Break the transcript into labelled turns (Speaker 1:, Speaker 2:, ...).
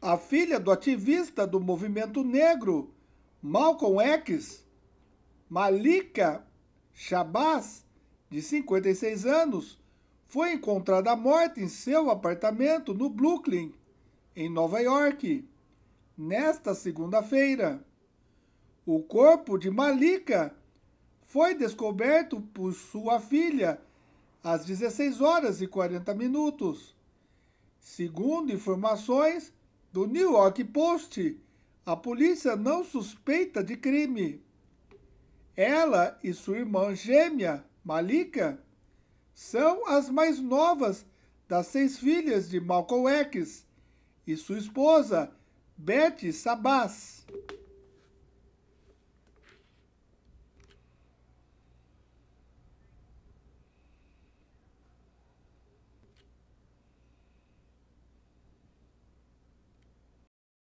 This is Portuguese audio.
Speaker 1: A filha do ativista do movimento negro Malcolm X, Malika Shabazz, de 56 anos, foi encontrada morta em seu apartamento no Brooklyn, em Nova York, nesta segunda-feira. O corpo de Malika foi descoberto por sua filha às 16 horas e 40 minutos. Segundo informações do New York Post, a polícia não suspeita de crime. Ela e sua irmã gêmea, Malika, são as mais novas das seis filhas de Malcolm X e sua esposa, Betty Sabas.